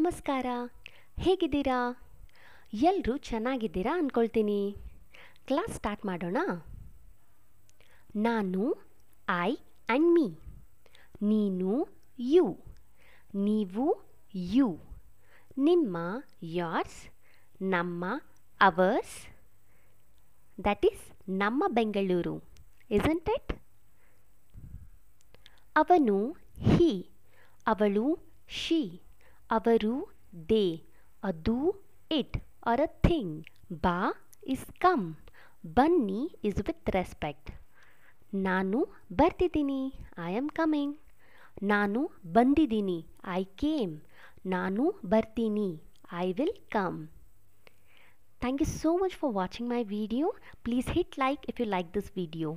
ನಮಸ್ಕಾರ ಹೇಗಿದ್ದೀರಾ ಎಲ್ಲರೂ ಚೆನ್ನಾಗಿದ್ದೀರಾ ಅಂದ್ಕೊಳ್ತೀನಿ ಕ್ಲಾಸ್ ಸ್ಟಾರ್ಟ್ ಮಾಡೋಣ ನಾನು ಐ ಆ್ಯಂಡ್ ಮೀ ನೀನು ಯು ನೀವು ಯು ನಿಮ್ಮ ಯಾರ್ಸ್ ನಮ್ಮ ಅವರ್ಸ್ ದಟ್ ಈಸ್ ನಮ್ಮ ಬೆಂಗಳೂರು ಇಸಂಟ್ ಇಟ್ ಅವನು ಹೀ ಅವಳು ಶೀ avaru they a do it or a thing ba is come banni is with respect nanu bartidini i am coming nanu bandidini i came nanu bartini i will come thank you so much for watching my video please hit like if you like this video